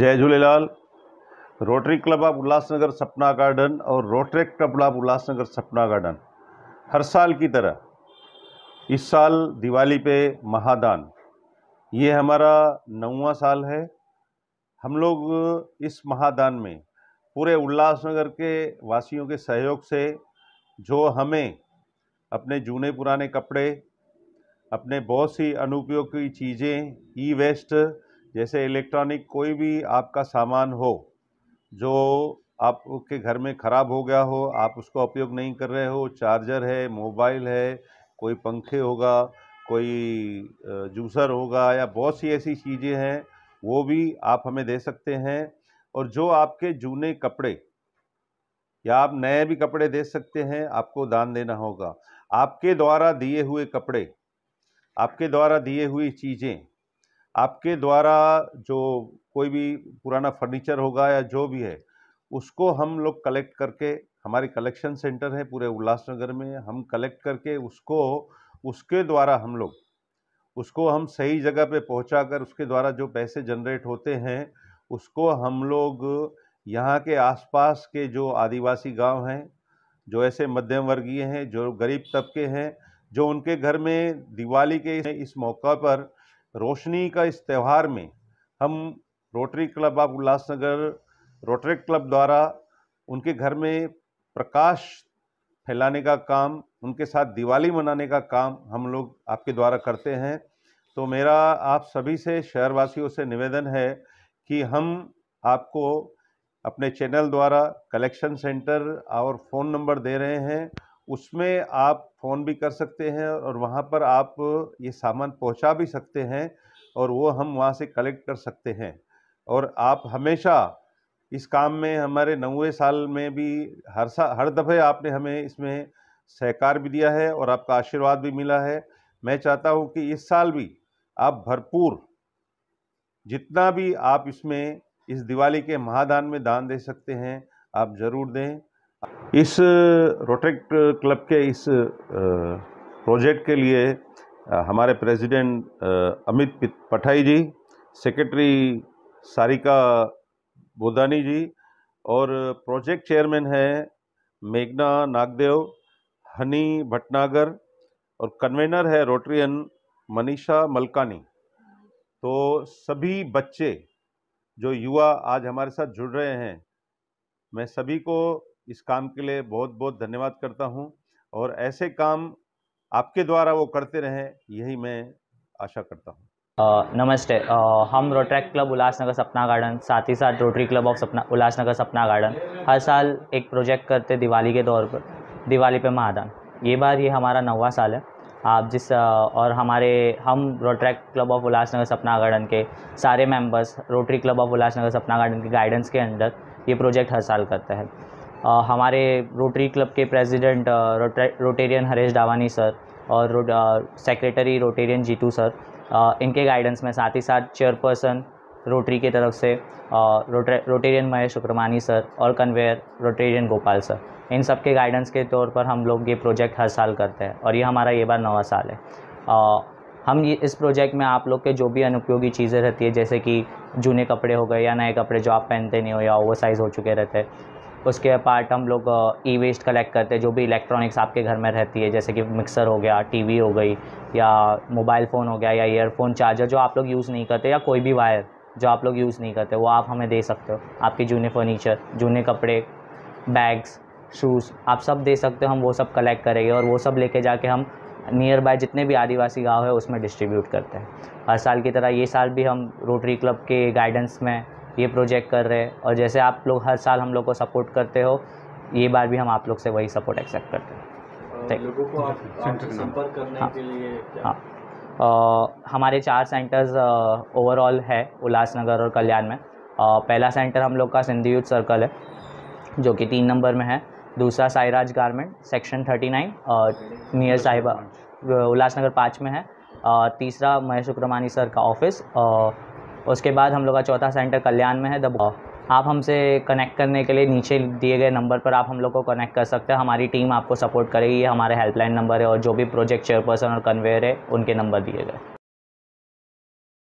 जय Jhulelal Rotary Club of Ulhasnagar Sapna garden और rotary Club of Ulhasnagar Sapna garden हर साल की तरह इस साल दिवाली पे महादान ये हमारा नौवा साल है हम लोग इस महादान में पूरे उल्लासनगर के वासियों के सहयोग से जो हमें अपने जूने पुराने कपड़े अपने बहुत सी अनुपयोग की चीज़ें ई वेस्ट जैसे इलेक्ट्रॉनिक कोई भी आपका सामान हो जो आपके घर में ख़राब हो गया हो आप उसका उपयोग नहीं कर रहे हो चार्जर है मोबाइल है कोई पंखे होगा कोई जूसर होगा या बहुत सी ऐसी चीज़ें हैं वो भी आप हमें दे सकते हैं और जो आपके जूने कपड़े या आप नए भी कपड़े दे सकते हैं आपको दान देना होगा आपके द्वारा दिए हुए कपड़े आपके द्वारा दिए हुई चीज़ें आपके द्वारा जो कोई भी पुराना फर्नीचर होगा या जो भी है उसको हम लोग कलेक्ट करके हमारे कलेक्शन सेंटर है पूरे उल्लासनगर में हम कलेक्ट करके उसको उसके द्वारा हम लोग उसको हम सही जगह पे पहुंचाकर उसके द्वारा जो पैसे जनरेट होते हैं उसको हम लोग यहाँ के आसपास के जो आदिवासी गांव हैं जो ऐसे मध्यम वर्गीय हैं जो गरीब तबके हैं जो उनके घर में दिवाली के इस मौका पर रोशनी का इस त्यौहार में हम Rotary Club of Ulhasnagar Rotary Club द्वारा उनके घर में प्रकाश फैलाने का काम उनके साथ दिवाली मनाने का काम हम लोग आपके द्वारा करते हैं तो मेरा आप सभी से शहरवासियों से निवेदन है कि हम आपको अपने चैनल द्वारा कलेक्शन सेंटर और फ़ोन नंबर दे रहे हैं उसमें आप फ़ोन भी कर सकते हैं और वहाँ पर आप ये सामान पहुँचा भी सकते हैं और वो हम वहाँ से कलेक्ट कर सकते हैं और आप हमेशा इस काम में हमारे नवे साल में भी हर सा हर दफ़े आपने हमें इसमें सहकार भी दिया है और आपका आशीर्वाद भी मिला है मैं चाहता हूँ कि इस साल भी आप भरपूर जितना भी आप इसमें इस दिवाली के महादान में दान दे सकते हैं आप ज़रूर दें इस रोटेक्ट क्लब के इस प्रोजेक्ट के लिए हमारे प्रेसिडेंट अमित पठाई जी सेक्रेटरी सारिका बोदानी जी और प्रोजेक्ट चेयरमैन है मेघना नागदेव हनी भटनागर और कन्वेनर है रोटरियन मनीषा मलकानी तो सभी बच्चे जो युवा आज हमारे साथ जुड़ रहे हैं मैं सभी को इस काम के लिए बहुत बहुत धन्यवाद करता हूँ और ऐसे काम आपके द्वारा वो करते रहें यही मैं आशा करता हूँ नमस्ते आ, हम Rotaract club Ulhasnagar Sapna garden साथ ही साथ रोटरी क्लब ऑफ सपना उल्लासनगर सपना गार्डन हर साल एक प्रोजेक्ट करते दिवाली के दौर पर दिवाली पे महादान ये बार ये हमारा नवा साल है आप जिस और हमारे हम Rotaract club of Ulhasnagar Sapna garden के सारे members Rotary Club of Ulhasnagar Sapna garden के गाइडेंस के अंडर ये प्रोजेक्ट हर साल करते हैं हमारे रोटरी क्लब के president Rotarian Haresh Dawani sir और सेक्रेटरी रोटेरियन जीतू सर इनके गाइडेंस में साथ ही साथ चेयरपर्सन रोटरी की तरफ से रोटेरियन महेश शुक्रमानी सर और कन्वेयर रोटेरियन गोपाल सर इन सब के गाइडेंस के तौर पर हम लोग ये प्रोजेक्ट हर साल करते हैं और ये हमारा ये बार नवा साल है आ, हम ये इस प्रोजेक्ट में आप लोग के जो भी अनुपयोगी चीज़ें रहती है जैसे कि जूने कपड़े हो गए या नए कपड़े जो आप पहनते नहीं हो या ओवर साइज़ हो चुके रहते हैं उसके पार्ट हम लोग ई वेस्ट कलेक्ट करते हैं जो भी इलेक्ट्रॉनिक्स आपके घर में रहती है जैसे कि मिक्सर हो गया टीवी हो गई या मोबाइल फ़ोन हो गया या ईयरफोन चार्जर जो आप लोग यूज़ नहीं करते या कोई भी वायर जो आप लोग यूज़ नहीं करते वो आप हमें दे सकते हो आपके जूने फर्नीचर जूने कपड़े बैग्स शूज़ आप सब दे सकते हो हम वो सब कलेक्ट करेंगे और वो सब लेके जाके हम नियर बाय जितने भी आदिवासी गांव है उसमें डिस्ट्रीब्यूट करते हैं हर साल की तरह ये साल भी हम रोटरी क्लब के गाइडेंस में ये प्रोजेक्ट कर रहे हैं और जैसे आप लोग हर साल हम लोग को सपोर्ट करते हो ये बार भी हम आप लोग से वही सपोर्ट एक्सेप्ट करते हैं संपर्क करने हाँ, के लिए क्या? हाँ आ, हमारे चार सेंटर्स ओवरऑल है उल्लासनगर और कल्याण में आ, पहला सेंटर हम लोग का सिंधी यूथ सर्कल है जो कि तीन नंबर में है दूसरा Sairaj garment section thirty nine near Sahiba Ulhasnagar पाँच में है आ, तीसरा महेश शुक्रमानी सर का ऑफिस उसके बाद हम लोग का चौथा सेंटर कल्याण में है दबाव आप हमसे कनेक्ट करने के लिए नीचे दिए गए नंबर पर आप हम लोग को कनेक्ट कर सकते हैं हमारी टीम आपको सपोर्ट करेगी हमारे हेल्पलाइन नंबर है और जो भी प्रोजेक्ट चेयरपर्सन और कन्वेयर है उनके नंबर दिए गए